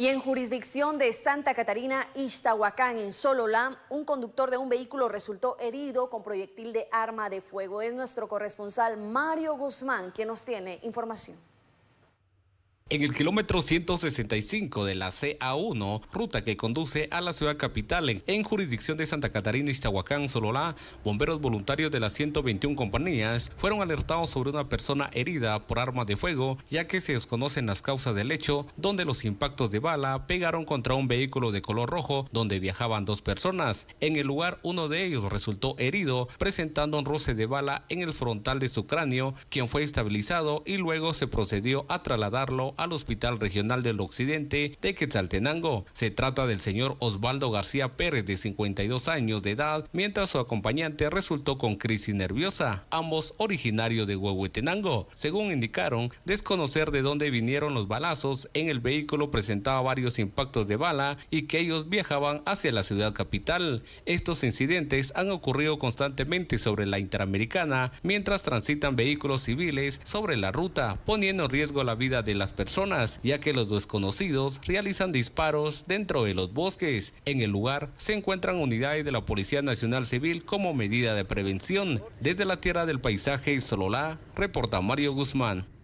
Y en jurisdicción de Santa Catarina, Ixtahuacán, en Sololá, un conductor de un vehículo resultó herido con proyectil de arma de fuego. Es nuestro corresponsal Mario Guzmán quien nos tiene información en el kilómetro 165 de la CA1, ruta que conduce a la ciudad capital en jurisdicción de Santa Catarina, Iztahuacán, Sololá, bomberos voluntarios de las 121 compañías fueron alertados sobre una persona herida por arma de fuego, ya que se desconocen las causas del hecho, donde los impactos de bala pegaron contra un vehículo de color rojo donde viajaban dos personas. En el lugar, uno de ellos resultó herido, presentando un roce de bala en el frontal de su cráneo, quien fue estabilizado y luego se procedió a trasladarlo al Hospital Regional del Occidente de Quetzaltenango. Se trata del señor Osvaldo García Pérez, de 52 años de edad, mientras su acompañante resultó con crisis nerviosa, ambos originarios de Huehuetenango. Según indicaron, desconocer de dónde vinieron los balazos en el vehículo presentaba varios impactos de bala y que ellos viajaban hacia la ciudad capital. Estos incidentes han ocurrido constantemente sobre la Interamericana mientras transitan vehículos civiles sobre la ruta, poniendo en riesgo la vida de las personas personas, ya que los desconocidos realizan disparos dentro de los bosques. En el lugar se encuentran unidades de la Policía Nacional Civil como medida de prevención. Desde la tierra del paisaje Sololá, reporta Mario Guzmán.